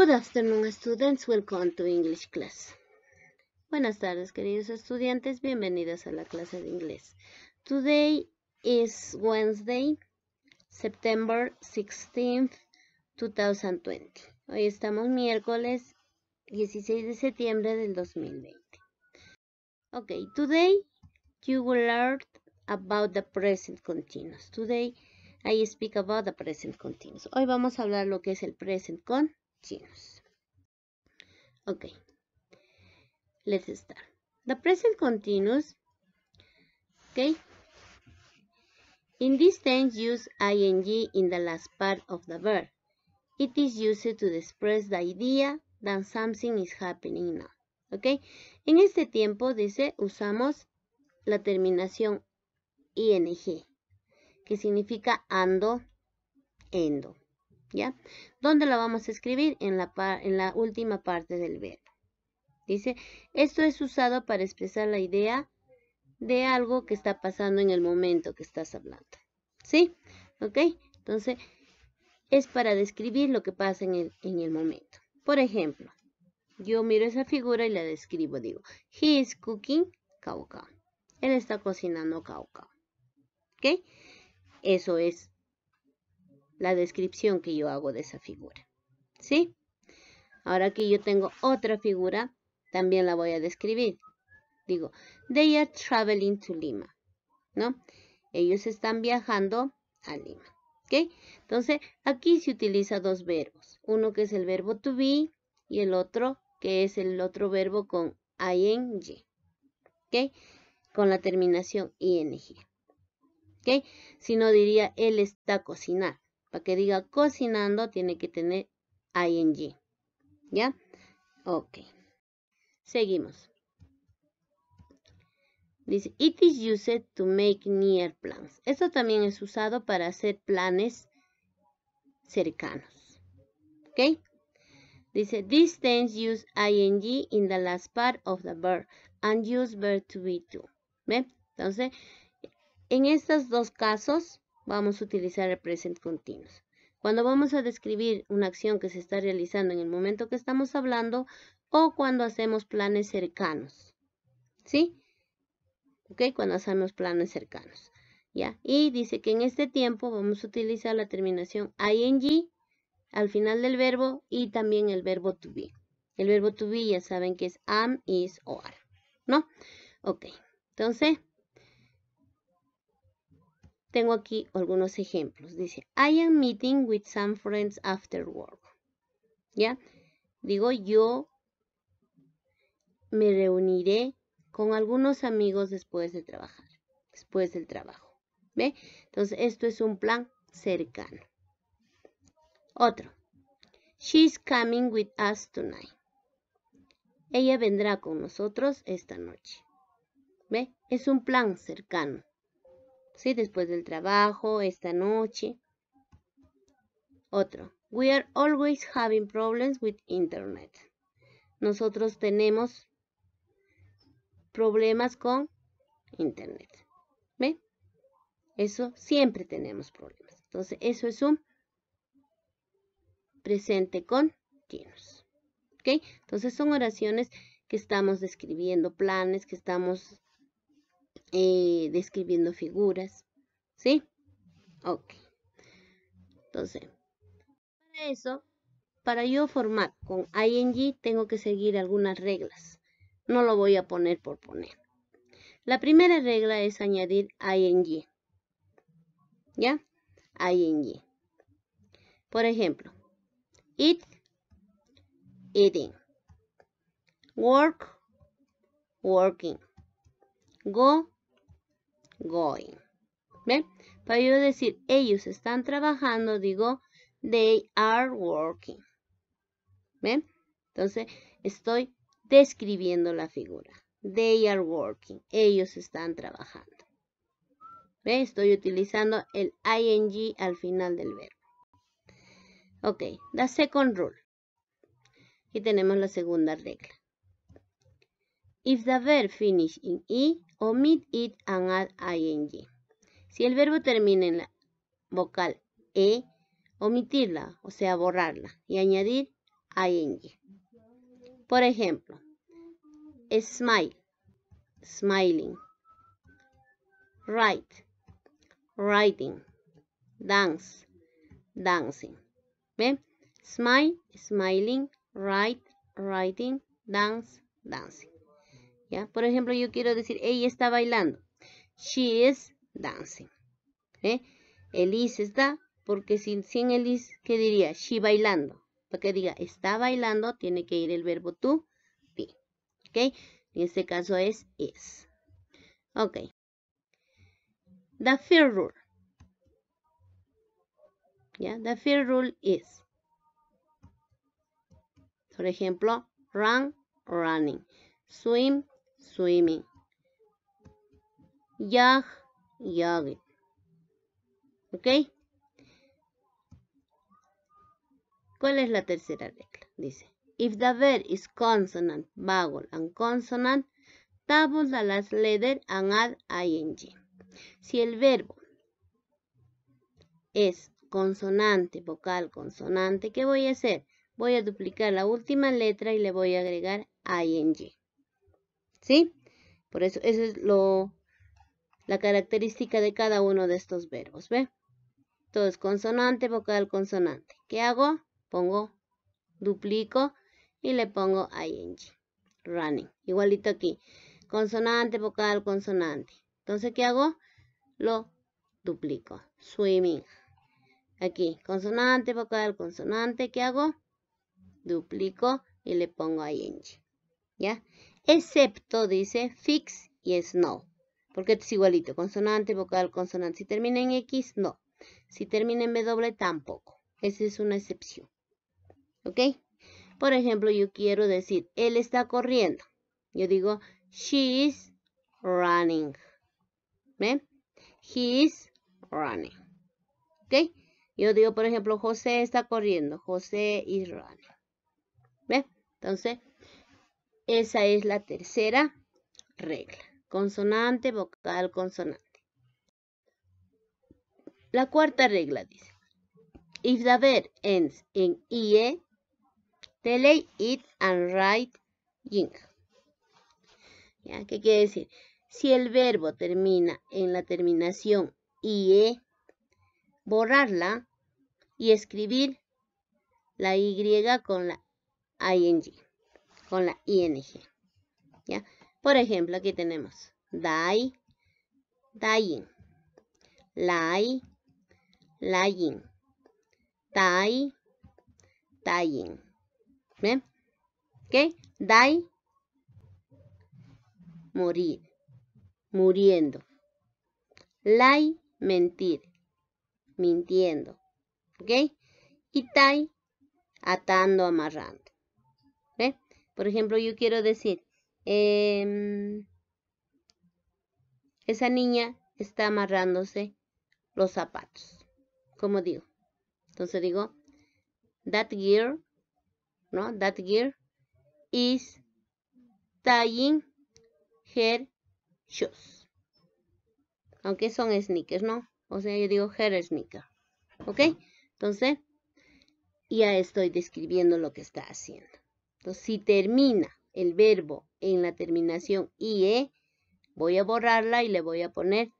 Good afternoon, students. Welcome to English class. Buenas tardes, queridos estudiantes. Bienvenidos a la clase de inglés. Today is Wednesday, September 16th, 2020. Hoy estamos miércoles 16 de septiembre del 2020. Okay, today you will learn about the present continuous. Today I speak about the present continuous. Hoy vamos a hablar lo que es el present con Ok, let's start. The present continuous, okay? In this tense, use ing in the last part of the verb. It is used to express the idea that something is happening now. ¿Ok? En este tiempo, dice, usamos la terminación ing, que significa ando, endo. ¿ya? ¿Dónde la vamos a escribir? En la, en la última parte del verbo. Dice, esto es usado para expresar la idea de algo que está pasando en el momento que estás hablando. ¿Sí? ¿Ok? Entonces, es para describir lo que pasa en el, en el momento. Por ejemplo, yo miro esa figura y la describo. Digo, he is cooking cauca. Él está cocinando cauca. ¿Ok? Eso es la descripción que yo hago de esa figura. ¿Sí? Ahora aquí yo tengo otra figura, también la voy a describir. Digo, they are traveling to Lima, ¿no? Ellos están viajando a Lima, ¿ok? Entonces, aquí se utiliza dos verbos. Uno que es el verbo to be y el otro que es el otro verbo con ing, ¿ok? Con la terminación ing, ¿ok? Si no diría, él está cocinando. Para que diga cocinando tiene que tener ing. ¿Ya? Ok. Seguimos. Dice, it is used to make near plans. Esto también es usado para hacer planes cercanos. ¿Ok? Dice, these things use ing in the last part of the verb and use verb to be too. ¿Ve? Entonces, en estos dos casos, vamos a utilizar el present continuous. Cuando vamos a describir una acción que se está realizando en el momento que estamos hablando o cuando hacemos planes cercanos. ¿Sí? ¿Ok? Cuando hacemos planes cercanos. ¿Ya? Y dice que en este tiempo vamos a utilizar la terminación ing al final del verbo y también el verbo to be. El verbo to be ya saben que es am, is, o are, ¿No? Ok. Entonces, tengo aquí algunos ejemplos. Dice, I am meeting with some friends after work. ¿Ya? Digo, yo me reuniré con algunos amigos después de trabajar, después del trabajo. ¿Ve? Entonces, esto es un plan cercano. Otro. She's coming with us tonight. Ella vendrá con nosotros esta noche. ¿Ve? Es un plan cercano. ¿sí? Después del trabajo, esta noche. Otro. We are always having problems with internet. Nosotros tenemos problemas con internet. ¿Ve? Eso siempre tenemos problemas. Entonces, eso es un presente continuo. ¿Ok? Entonces, son oraciones que estamos describiendo, planes que estamos eh, describiendo figuras. ¿Sí? Ok. Entonces, para eso, para yo formar con ing, tengo que seguir algunas reglas. No lo voy a poner por poner. La primera regla es añadir ing. ¿Ya? ing. Por ejemplo, eat, eating. Work, working. Go, going. ¿Ven? Para yo decir ellos están trabajando, digo they are working. ¿Ven? Entonces estoy describiendo la figura. They are working. Ellos están trabajando. ¿Ven? Estoy utilizando el ing al final del verbo. Ok, the second rule. Aquí tenemos la segunda regla. If the verb finish in E, omit it and add ing. Si el verbo termina en la vocal e, omitirla, o sea, borrarla y añadir ing. Por ejemplo, smile, smiling, write, writing, dance, dancing. ¿Ven? Smile, smiling, write, writing, dance, dancing. Por ejemplo, yo quiero decir, ella está bailando. She is dancing. ¿eh? Elise está, porque sin, sin Elise, ¿qué diría? She bailando. Para que diga está bailando, tiene que ir el verbo to be. ¿Ok? En este caso es is. Ok. The fear rule. ¿Ya? The fear rule is. Por ejemplo, run, running. Swim, swimming. Yag, yag. ¿Ok? ¿Cuál es la tercera regla? Dice, if the verb is consonant, vowel and consonant, double the last letter and add ing. Si el verbo es consonante, vocal, consonante, ¿qué voy a hacer? Voy a duplicar la última letra y le voy a agregar ing. ¿Sí? Por eso, esa es lo, la característica de cada uno de estos verbos, ¿ve? Entonces, consonante, vocal, consonante. ¿Qué hago? Pongo, duplico y le pongo ing. Running. Igualito aquí. Consonante, vocal, consonante. Entonces, ¿qué hago? Lo duplico. Swimming. Aquí, consonante, vocal, consonante. ¿Qué hago? Duplico y le pongo ing. ¿ya? Excepto, dice, fix y snow, porque es igualito, consonante, vocal, consonante. Si termina en X, no. Si termina en doble, tampoco. Esa es una excepción, ¿ok? Por ejemplo, yo quiero decir, él está corriendo. Yo digo, she is running. ¿Ven? He is running. ¿Ok? Yo digo, por ejemplo, José está corriendo. José is running. ¿Ve? Entonces, esa es la tercera regla. Consonante, vocal, consonante. La cuarta regla dice, if the verb ends in IE, delay it and write ing. ¿Qué quiere decir? Si el verbo termina en la terminación IE, borrarla y escribir la Y con la ING con la ing. ¿Ya? Por ejemplo, aquí tenemos die, dying, lie, lying, die, dying. ¿Ven? ¿Ok? Die, morir, muriendo. Lie, mentir, mintiendo. ¿Ok? Y tie, atando, amarrando. Por ejemplo, yo quiero decir, em, esa niña está amarrándose los zapatos. Como digo? Entonces digo, that girl, ¿no? That girl is tying her shoes. Aunque son sneakers, ¿no? O sea, yo digo her sneaker. ¿Ok? Entonces, ya estoy describiendo lo que está haciendo. Entonces, si termina el verbo en la terminación IE, voy a borrarla y le voy a poner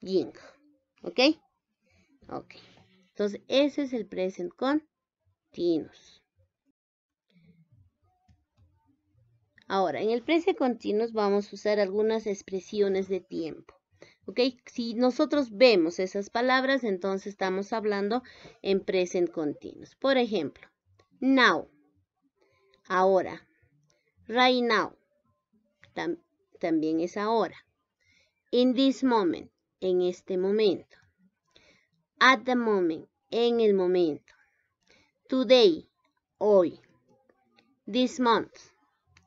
ying. ¿Ok? Ok. Entonces, ese es el present continuous. Ahora, en el present continuous vamos a usar algunas expresiones de tiempo. ¿Ok? Si nosotros vemos esas palabras, entonces estamos hablando en present continuous. Por ejemplo, now ahora. Right now también es ahora. In this moment, en este momento. At the moment, en el momento. Today, hoy. This month,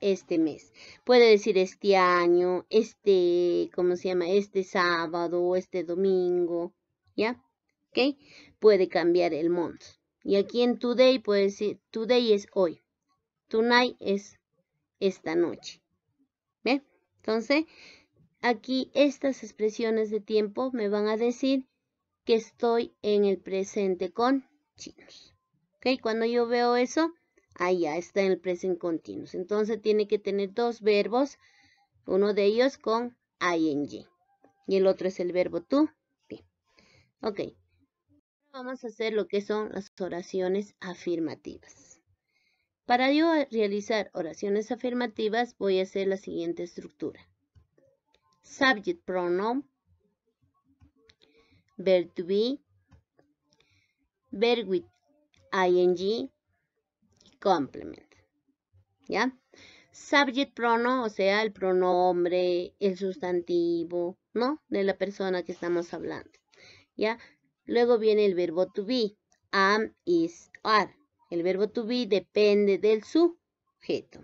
este mes. Puede decir este año, este, ¿cómo se llama? Este sábado, este domingo, ¿ya? ¿Ok? Puede cambiar el month. Y aquí en today puede decir, today es hoy. Tonight es esta noche. ¿Ve? Entonces, aquí estas expresiones de tiempo me van a decir que estoy en el presente con chinos. ¿Ok? Cuando yo veo eso, ahí ya está en el presente continuo. Entonces tiene que tener dos verbos, uno de ellos con ing y el otro es el verbo tú. Ok. Vamos a hacer lo que son las oraciones afirmativas. Para yo realizar oraciones afirmativas voy a hacer la siguiente estructura. Subject pronoun, verb to be, verb with ing, complement. ¿Ya? Subject pronoun, o sea, el pronombre, el sustantivo, ¿no? De la persona que estamos hablando. ¿Ya? Luego viene el verbo to be, am, is, are. El verbo to be depende del sujeto.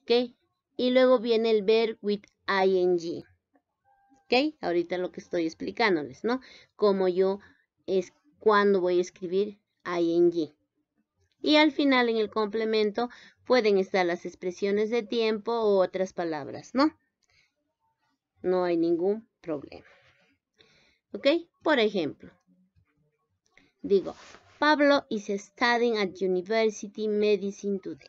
¿Ok? Y luego viene el verb with ing. ¿Ok? Ahorita lo que estoy explicándoles, ¿no? Como yo es cuando voy a escribir ing. Y al final en el complemento pueden estar las expresiones de tiempo o otras palabras, ¿no? No hay ningún problema. ¿Ok? Por ejemplo, digo, Pablo is studying at university medicine today.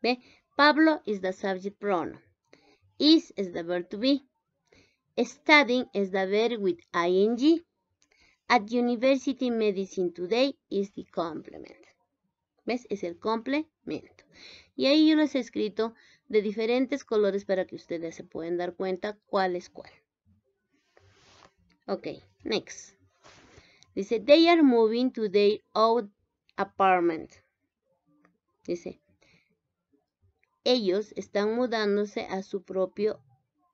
¿Ve? Pablo is the subject pronoun. Is is the verb to be. Studying is the verb with ing. At university medicine today is the complement. ¿Ves? Es el complemento. Y ahí yo los he escrito de diferentes colores para que ustedes se puedan dar cuenta cuál es cuál. Ok, next. Dice, they are moving to their old apartment. Dice, ellos están mudándose a su propio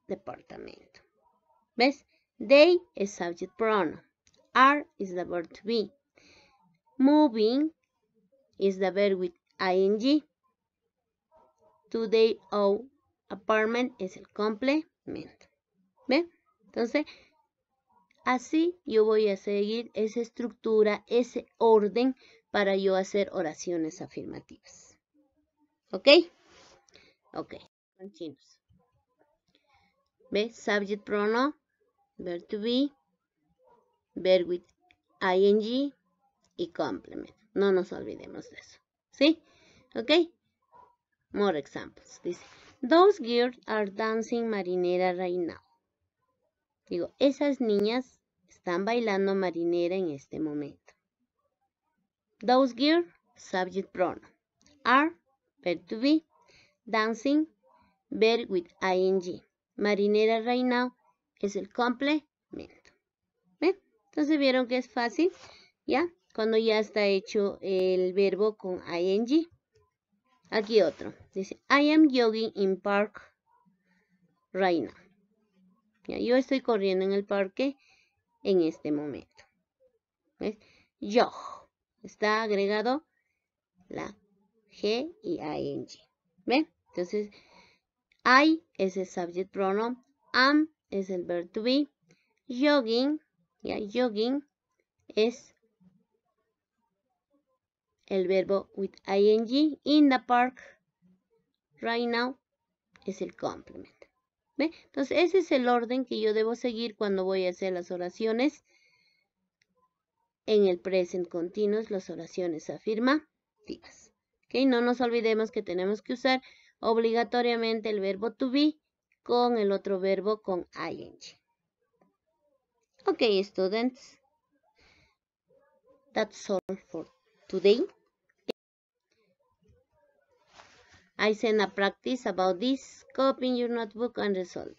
departamento. ¿Ves? They es subject pronoun. Are is the verb to be. Moving is the verb with ing. To their old apartment es el complemento. ¿Ves? Entonces, Así yo voy a seguir esa estructura, ese orden para yo hacer oraciones afirmativas. ¿Ok? Ok, continuos. Ve, subject pronoun, verb to be, verb with ing y complement. No nos olvidemos de eso. ¿Sí? ¿Ok? More examples. Dice, those girls are dancing marinera right now. Digo, esas niñas están bailando marinera en este momento. Those girls, subject pronoun, are, verb to be, dancing, verb with ing. Marinera right now es el complemento. ¿Ven? Entonces vieron que es fácil, ¿ya? Cuando ya está hecho el verbo con ing. Aquí otro. Dice, I am jogging in park right now. Yo estoy corriendo en el parque en este momento. Yo. Está agregado la G y ING. ¿Ven? Entonces, I es el subject pronoun. Am es el verb to be. Jogging, ya, jogging es el verbo with ing. In the park, right now, es el complemento. Entonces, ese es el orden que yo debo seguir cuando voy a hacer las oraciones. En el present continuous, las oraciones afirmativas. ¿Ok? No nos olvidemos que tenemos que usar obligatoriamente el verbo to be con el otro verbo con ing. Ok, students. That's all for today. I send a practice about this. Copy your notebook and resolve.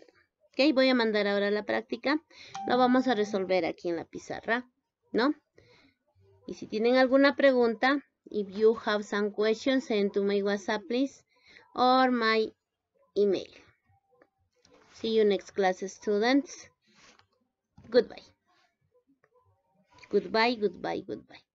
Ok, voy a mandar ahora la práctica. Lo vamos a resolver aquí en la pizarra, ¿no? Y si tienen alguna pregunta, if you have some questions, send to my WhatsApp, please, or my email. See you next class, students. Goodbye. Goodbye, goodbye, goodbye.